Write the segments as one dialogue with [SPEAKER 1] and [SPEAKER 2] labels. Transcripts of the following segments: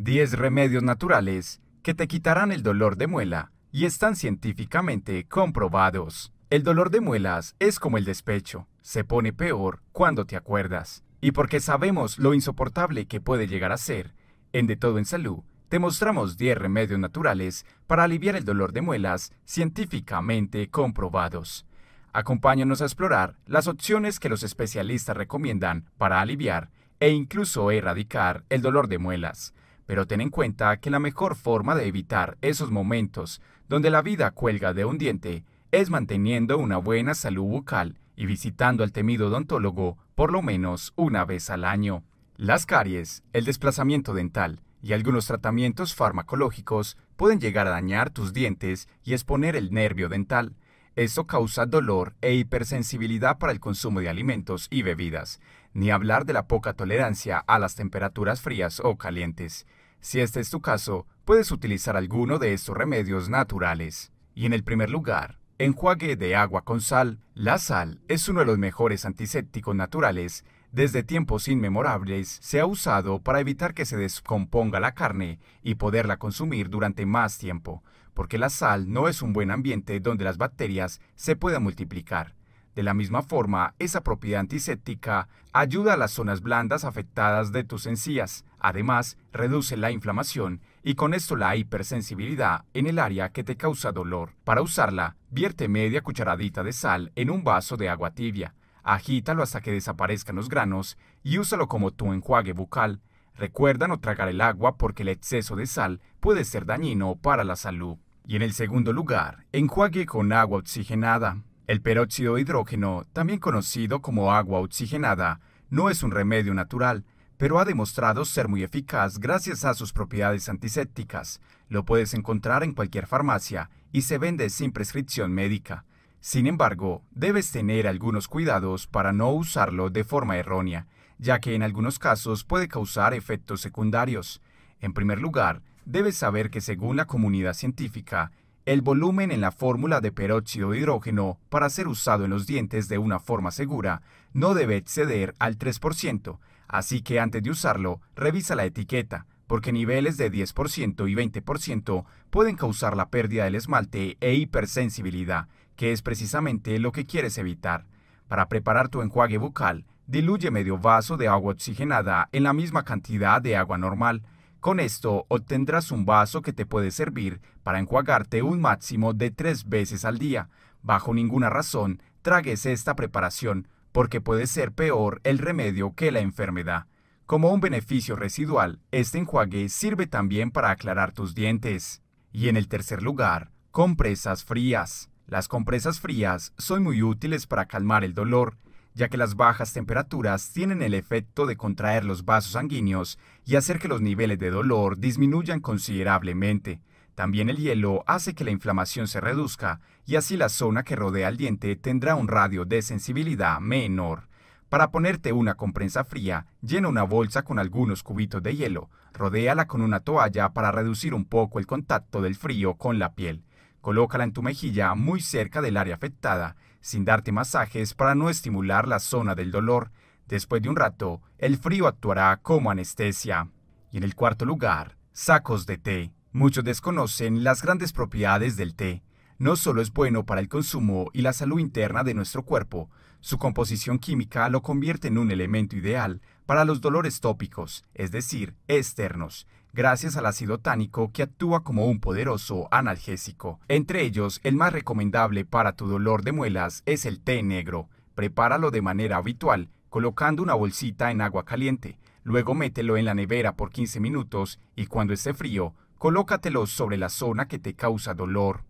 [SPEAKER 1] 10 remedios naturales que te quitarán el dolor de muela y están científicamente comprobados. El dolor de muelas es como el despecho, se pone peor cuando te acuerdas. Y porque sabemos lo insoportable que puede llegar a ser, en De Todo en Salud te mostramos 10 remedios naturales para aliviar el dolor de muelas científicamente comprobados. Acompáñanos a explorar las opciones que los especialistas recomiendan para aliviar e incluso erradicar el dolor de muelas pero ten en cuenta que la mejor forma de evitar esos momentos donde la vida cuelga de un diente es manteniendo una buena salud bucal y visitando al temido odontólogo por lo menos una vez al año. Las caries, el desplazamiento dental y algunos tratamientos farmacológicos pueden llegar a dañar tus dientes y exponer el nervio dental. Esto causa dolor e hipersensibilidad para el consumo de alimentos y bebidas, ni hablar de la poca tolerancia a las temperaturas frías o calientes. Si este es tu caso, puedes utilizar alguno de estos remedios naturales. Y en el primer lugar, enjuague de agua con sal. La sal es uno de los mejores antisépticos naturales. Desde tiempos inmemorables se ha usado para evitar que se descomponga la carne y poderla consumir durante más tiempo, porque la sal no es un buen ambiente donde las bacterias se puedan multiplicar. De la misma forma, esa propiedad antiséptica ayuda a las zonas blandas afectadas de tus encías. Además, reduce la inflamación y con esto la hipersensibilidad en el área que te causa dolor. Para usarla, vierte media cucharadita de sal en un vaso de agua tibia. Agítalo hasta que desaparezcan los granos y úsalo como tu enjuague bucal. Recuerda no tragar el agua porque el exceso de sal puede ser dañino para la salud. Y en el segundo lugar, enjuague con agua oxigenada. El peróxido de hidrógeno, también conocido como agua oxigenada, no es un remedio natural, pero ha demostrado ser muy eficaz gracias a sus propiedades antisépticas. Lo puedes encontrar en cualquier farmacia y se vende sin prescripción médica. Sin embargo, debes tener algunos cuidados para no usarlo de forma errónea, ya que en algunos casos puede causar efectos secundarios. En primer lugar, debes saber que según la comunidad científica, el volumen en la fórmula de peróxido de hidrógeno para ser usado en los dientes de una forma segura no debe exceder al 3%, así que antes de usarlo, revisa la etiqueta, porque niveles de 10% y 20% pueden causar la pérdida del esmalte e hipersensibilidad, que es precisamente lo que quieres evitar. Para preparar tu enjuague bucal, diluye medio vaso de agua oxigenada en la misma cantidad de agua normal, con esto obtendrás un vaso que te puede servir para enjuagarte un máximo de tres veces al día. Bajo ninguna razón tragues esta preparación, porque puede ser peor el remedio que la enfermedad. Como un beneficio residual, este enjuague sirve también para aclarar tus dientes. Y en el tercer lugar, compresas frías. Las compresas frías son muy útiles para calmar el dolor ya que las bajas temperaturas tienen el efecto de contraer los vasos sanguíneos y hacer que los niveles de dolor disminuyan considerablemente. También el hielo hace que la inflamación se reduzca y así la zona que rodea el diente tendrá un radio de sensibilidad menor. Para ponerte una comprensa fría, llena una bolsa con algunos cubitos de hielo, rodéala con una toalla para reducir un poco el contacto del frío con la piel. Colócala en tu mejilla muy cerca del área afectada, sin darte masajes para no estimular la zona del dolor. Después de un rato, el frío actuará como anestesia. Y en el cuarto lugar, sacos de té. Muchos desconocen las grandes propiedades del té. No solo es bueno para el consumo y la salud interna de nuestro cuerpo, su composición química lo convierte en un elemento ideal para los dolores tópicos, es decir, externos, gracias al ácido tánico que actúa como un poderoso analgésico. Entre ellos, el más recomendable para tu dolor de muelas es el té negro. Prepáralo de manera habitual, colocando una bolsita en agua caliente. Luego mételo en la nevera por 15 minutos y cuando esté frío, colócatelo sobre la zona que te causa dolor.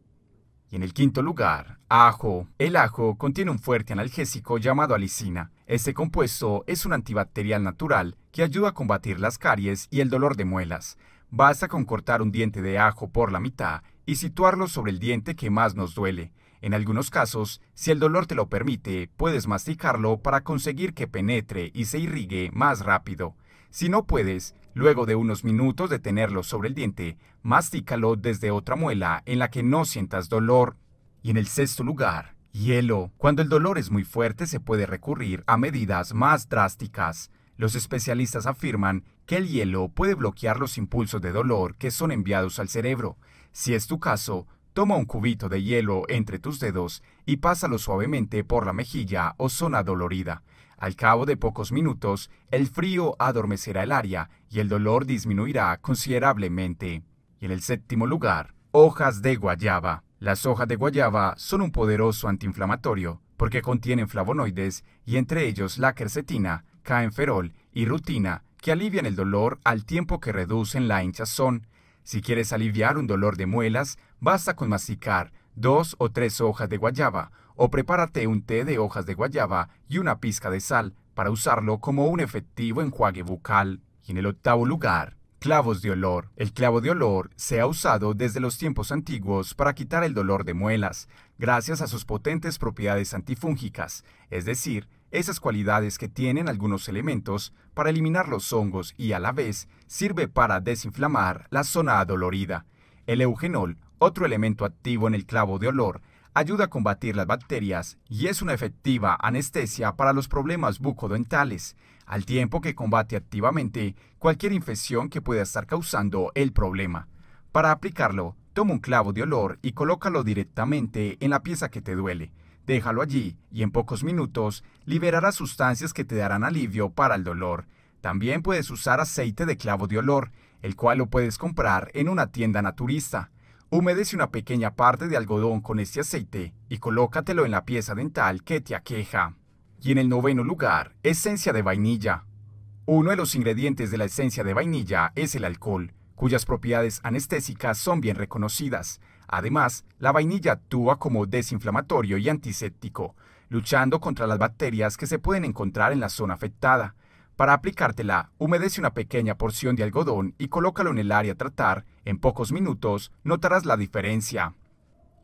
[SPEAKER 1] Y en el quinto lugar, ajo. El ajo contiene un fuerte analgésico llamado alicina. Este compuesto es un antibacterial natural que ayuda a combatir las caries y el dolor de muelas. Basta con cortar un diente de ajo por la mitad y situarlo sobre el diente que más nos duele. En algunos casos, si el dolor te lo permite, puedes masticarlo para conseguir que penetre y se irrigue más rápido. Si no puedes, luego de unos minutos de tenerlo sobre el diente, mastícalo desde otra muela en la que no sientas dolor. Y en el sexto lugar, hielo. Cuando el dolor es muy fuerte se puede recurrir a medidas más drásticas. Los especialistas afirman que el hielo puede bloquear los impulsos de dolor que son enviados al cerebro. Si es tu caso, toma un cubito de hielo entre tus dedos y pásalo suavemente por la mejilla o zona dolorida. Al cabo de pocos minutos, el frío adormecerá el área y el dolor disminuirá considerablemente. Y en el séptimo lugar, hojas de guayaba. Las hojas de guayaba son un poderoso antiinflamatorio porque contienen flavonoides y entre ellos la quercetina, caenferol y rutina que alivian el dolor al tiempo que reducen la hinchazón. Si quieres aliviar un dolor de muelas, basta con masticar dos o tres hojas de guayaba o prepárate un té de hojas de guayaba y una pizca de sal para usarlo como un efectivo enjuague bucal. Y en el octavo lugar, Clavos de olor. El clavo de olor se ha usado desde los tiempos antiguos para quitar el dolor de muelas, gracias a sus potentes propiedades antifúngicas, es decir, esas cualidades que tienen algunos elementos para eliminar los hongos y a la vez sirve para desinflamar la zona adolorida. El eugenol, otro elemento activo en el clavo de olor, ayuda a combatir las bacterias y es una efectiva anestesia para los problemas bucodentales, al tiempo que combate activamente cualquier infección que pueda estar causando el problema. Para aplicarlo, toma un clavo de olor y colócalo directamente en la pieza que te duele. Déjalo allí y en pocos minutos liberará sustancias que te darán alivio para el dolor. También puedes usar aceite de clavo de olor, el cual lo puedes comprar en una tienda naturista. Humedece una pequeña parte de algodón con este aceite y colócatelo en la pieza dental que te aqueja. Y en el noveno lugar, esencia de vainilla. Uno de los ingredientes de la esencia de vainilla es el alcohol, cuyas propiedades anestésicas son bien reconocidas. Además, la vainilla actúa como desinflamatorio y antiséptico, luchando contra las bacterias que se pueden encontrar en la zona afectada. Para aplicártela, humedece una pequeña porción de algodón y colócalo en el área a tratar. En pocos minutos notarás la diferencia.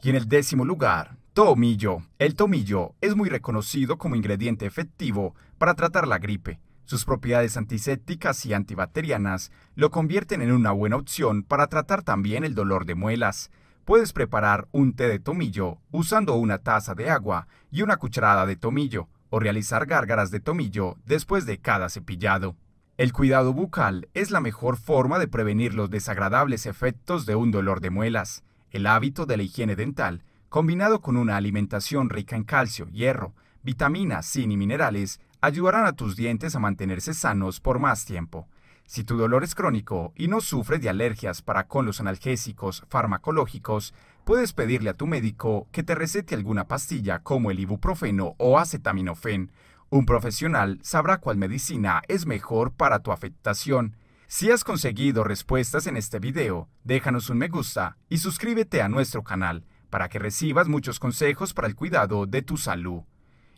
[SPEAKER 1] Y en el décimo lugar, tomillo. El tomillo es muy reconocido como ingrediente efectivo para tratar la gripe. Sus propiedades antisépticas y antibacterianas lo convierten en una buena opción para tratar también el dolor de muelas. Puedes preparar un té de tomillo usando una taza de agua y una cucharada de tomillo o realizar gárgaras de tomillo después de cada cepillado. El cuidado bucal es la mejor forma de prevenir los desagradables efectos de un dolor de muelas. El hábito de la higiene dental, combinado con una alimentación rica en calcio, hierro, vitaminas, zinc y minerales, ayudarán a tus dientes a mantenerse sanos por más tiempo. Si tu dolor es crónico y no sufres de alergias para con los analgésicos farmacológicos, puedes pedirle a tu médico que te recete alguna pastilla como el ibuprofeno o acetaminofén. Un profesional sabrá cuál medicina es mejor para tu afectación. Si has conseguido respuestas en este video, déjanos un me gusta y suscríbete a nuestro canal para que recibas muchos consejos para el cuidado de tu salud.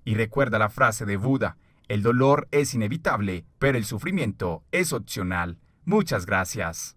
[SPEAKER 1] Y recuerda la frase de Buda, el dolor es inevitable, pero el sufrimiento es opcional. Muchas gracias.